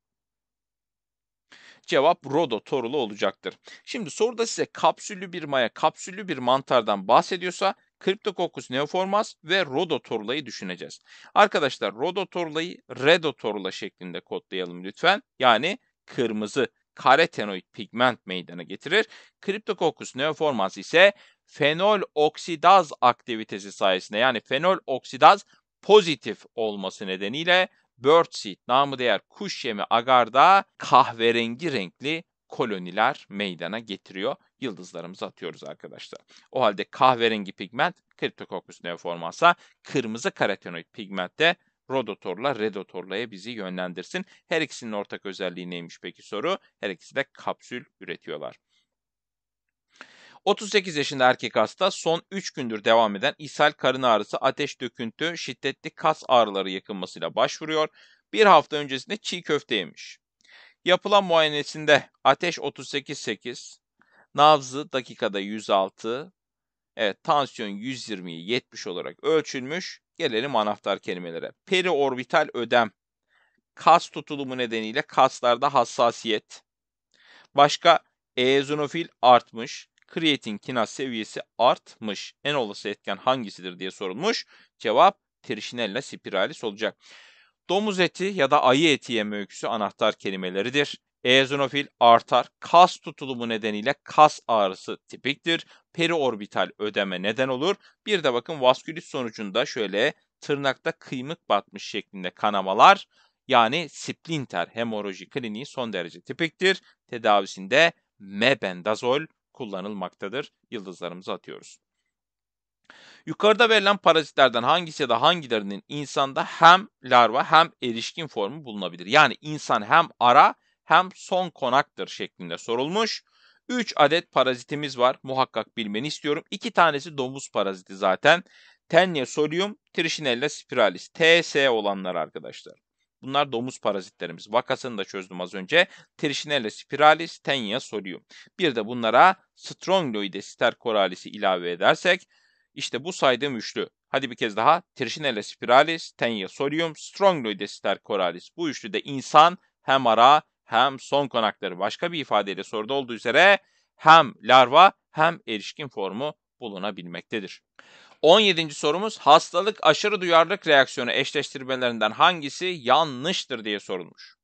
Cevap Rodo torulu olacaktır. Şimdi soruda size kapsüllü bir maya, kapsüllü bir mantardan bahsediyorsa Cryptococcus neoformas ve Rodo torulayı düşüneceğiz. Arkadaşlar Rodo torulayı Redo torula şeklinde kodlayalım lütfen. Yani kırmızı karotenoid pigment meydana getirir. Cryptococcus neoformans ise fenol oksidaz aktivitesi sayesinde yani fenol oksidaz pozitif olması nedeniyle birdseed namı değer kuş yemi agarda kahverengi renkli koloniler meydana getiriyor. Yıldızlarımızı atıyoruz arkadaşlar. O halde kahverengi pigment Cryptococcus neoformansa, kırmızı karotenoid pigment de Rodotorla Redotorla'ya bizi yönlendirsin. Her ikisinin ortak özelliği neymiş peki soru? Her ikisi de kapsül üretiyorlar. 38 yaşında erkek hasta son 3 gündür devam eden ishal, karın ağrısı, ateş döküntü, şiddetli kas ağrıları yakınmasıyla başvuruyor. Bir hafta öncesinde çiğ köfte yemiş. Yapılan muayenesinde ateş 38.8, nabzı dakikada 106, evet, tansiyon 120'yi 70 olarak ölçülmüş. Gelelim anahtar kelimelere. Periorbital ödem, kas tutulumu nedeniyle kaslarda hassasiyet. Başka eozinofil artmış, Creating kinaz seviyesi artmış. En olası etken hangisidir diye sorulmuş. Cevap Trichinella spiralis olacak. Domuz eti ya da ayı eti yeme öyküsü anahtar kelimeleridir. Eozinofil artar. Kas tutulumu nedeniyle kas ağrısı tipiktir. Periorbital ödeme neden olur. Bir de bakın vaskülit sonucunda şöyle tırnakta kıymık batmış şeklinde kanamalar yani splinter hemoroji kliniği son derece tipiktir. Tedavisinde mebendazol kullanılmaktadır. Yıldızlarımızı atıyoruz. Yukarıda verilen parazitlerden hangisi ya da hangilerinin insanda hem larva hem erişkin formu bulunabilir? Yani insan hem ara hem son konaktır şeklinde sorulmuş. 3 adet parazitimiz var. Muhakkak bilmeni istiyorum. 2 tanesi domuz paraziti zaten. Tenya solium, Trichinella spiralis. TS olanlar arkadaşlar. Bunlar domuz parazitlerimiz. Vakasını da çözdüm az önce. Trichinella spiralis, tenya, solium. Bir de bunlara Strongloide stercoralisi ilave edersek işte bu saydığım üçlü. Hadi bir kez daha. Trichinella spiralis, tenya, solium, Strongloide stercoralis. Bu üçlü de insan hem ara hem son konakları. Başka bir ifadeyle soruda olduğu üzere hem larva hem erişkin formu bulunabilmektedir. 17. sorumuz hastalık aşırı duyarlılık reaksiyonu eşleştirmelerinden hangisi yanlıştır diye sorulmuş.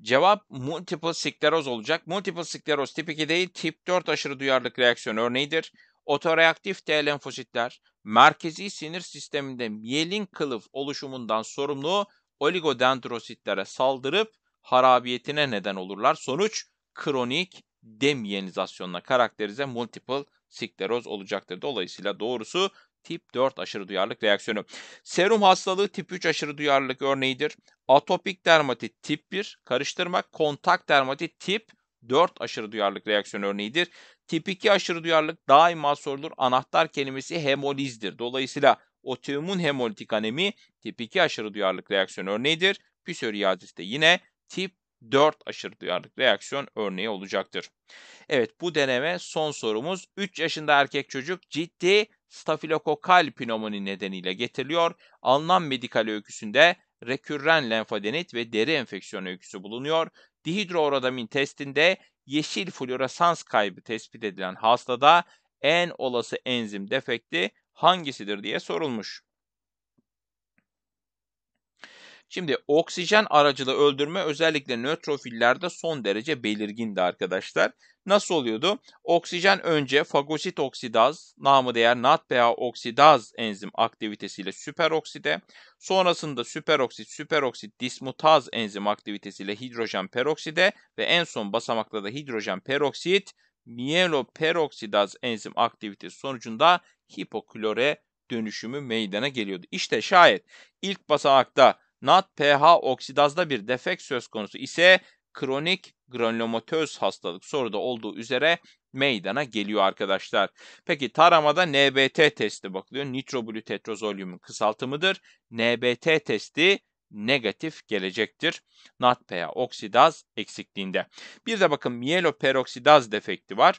Cevap multiple skleroz olacak. Multiple skleroz tip 2 değil tip 4 aşırı duyarlılık reaksiyon örneğidir. Otoreaktif T lenfositler merkezi sinir sisteminde miyelin kılıf oluşumundan sorumlu oligodendrositlere saldırıp harabiyetine neden olurlar. Sonuç kronik demiyenizasyonla karakterize multiple sikleroz olacaktır. Dolayısıyla doğrusu tip 4 aşırı duyarlılık reaksiyonu. Serum hastalığı tip 3 aşırı duyarlılık örneğidir. Atopik dermatit tip 1 karıştırmak, kontak dermatit tip 4 aşırı duyarlılık reaksiyon örneğidir. Tip 2 aşırı duyarlılık daima sorulur. Anahtar kelimesi hemolizdir. Dolayısıyla otoimmün hemolitik anemi tip 2 aşırı duyarlılık reaksiyon örneğidir. Psöriyazis de yine tip 4 aşırı duyarlılık reaksiyon örneği olacaktır. Evet bu deneme son sorumuz. 3 yaşında erkek çocuk ciddi stafilokokal pneumoni nedeniyle getiriliyor. Alınan medikal öyküsünde rekürren lenfadenit ve deri enfeksiyon öyküsü bulunuyor. Dihidrooradamin testinde yeşil floresans kaybı tespit edilen hastada en olası enzim defekti hangisidir diye sorulmuş. Şimdi oksijen aracılı öldürme özellikle nötrofillerde son derece belirgindi arkadaşlar. Nasıl oluyordu? Oksijen önce fagosit oksidaz, namı değer NADPH oksidaz enzim aktivitesiyle süperokside, sonrasında süperoksit süperoksit dismutaz enzim aktivitesiyle hidrojen perokside ve en son basamakta da hidrojen peroksit mieloperoksidaz enzim aktivitesi sonucunda hipoklore dönüşümü meydana geliyordu. İşte şayet ilk basamakta NAD pH oksidazda bir defekt söz konusu ise kronik granulomatöz hastalık soruda olduğu üzere meydana geliyor arkadaşlar. Peki taramada NBT testi bakılıyor. Nitroblütetrozolyumun kısaltımıdır. NBT testi negatif gelecektir. PH oksidaz eksikliğinde. Bir de bakın mieloperoksidaz defekti var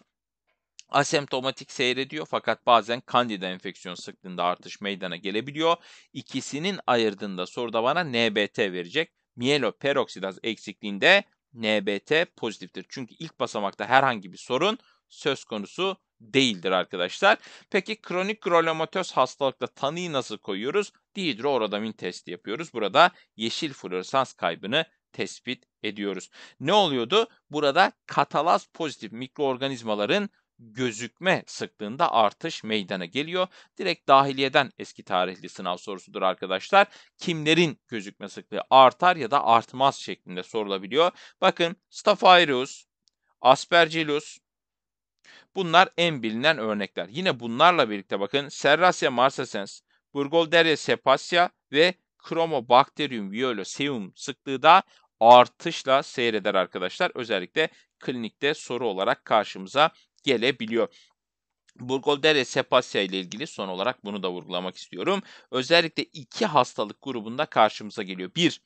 asemptomatik seyrediyor fakat bazen kandida enfeksiyon sıklığında artış meydana gelebiliyor. İkisinin ayırdığında soruda bana NBT verecek. Mieloperoksidaz eksikliğinde NBT pozitiftir. Çünkü ilk basamakta herhangi bir sorun söz konusu değildir arkadaşlar. Peki kronik grolomatöz hastalıkta tanıyı nasıl koyuyoruz? Dihidrooradamin testi yapıyoruz. Burada yeşil fluoresans kaybını tespit ediyoruz. Ne oluyordu? Burada katalaz pozitif mikroorganizmaların gözükme sıklığında artış meydana geliyor. Direkt dahiliyeden eski tarihli sınav sorusudur arkadaşlar. Kimlerin gözükme sıklığı artar ya da artmaz şeklinde sorulabiliyor. Bakın Staphylos, Aspergillus bunlar en bilinen örnekler. Yine bunlarla birlikte bakın Serrasia marsescens, Burgolderia sepacia ve Chromobacterium violeoseum sıklığı da artışla seyreder arkadaşlar. Özellikle klinikte soru olarak karşımıza gelebiliyor. Burgolderia Sepacea ile ilgili son olarak bunu da vurgulamak istiyorum. Özellikle iki hastalık grubunda karşımıza geliyor. Bir,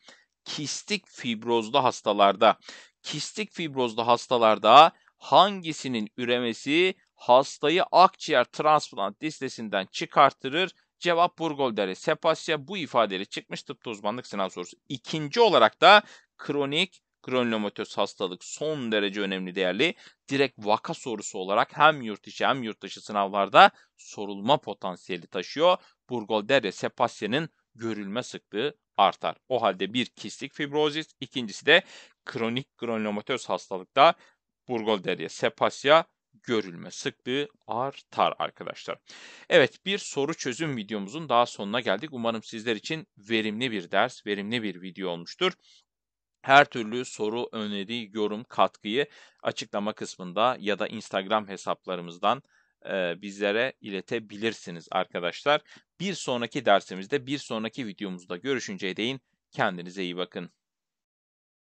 kistik fibrozlu hastalarda. Kistik fibrozlu hastalarda hangisinin üremesi hastayı akciğer transplant listesinden çıkartırır? Cevap Burgolder'e. Sepasya bu ifadeyle çıkmış tıpta uzmanlık sınav sorusu. İkinci olarak da kronik kronlomatöz hastalık son derece önemli değerli. Direkt vaka sorusu olarak hem yurt içi hem yurt dışı sınavlarda sorulma potansiyeli taşıyor. Burgolderia sepasya'nın görülme sıklığı artar. O halde bir kistik fibrozis, ikincisi de kronik kronlomatöz hastalıkta Burgolderia sepasya görülme sıklığı artar arkadaşlar. Evet bir soru çözüm videomuzun daha sonuna geldik. Umarım sizler için verimli bir ders, verimli bir video olmuştur her türlü soru, öneri, yorum, katkıyı açıklama kısmında ya da Instagram hesaplarımızdan bizlere iletebilirsiniz arkadaşlar. Bir sonraki dersimizde, bir sonraki videomuzda görüşünceye değin kendinize iyi bakın.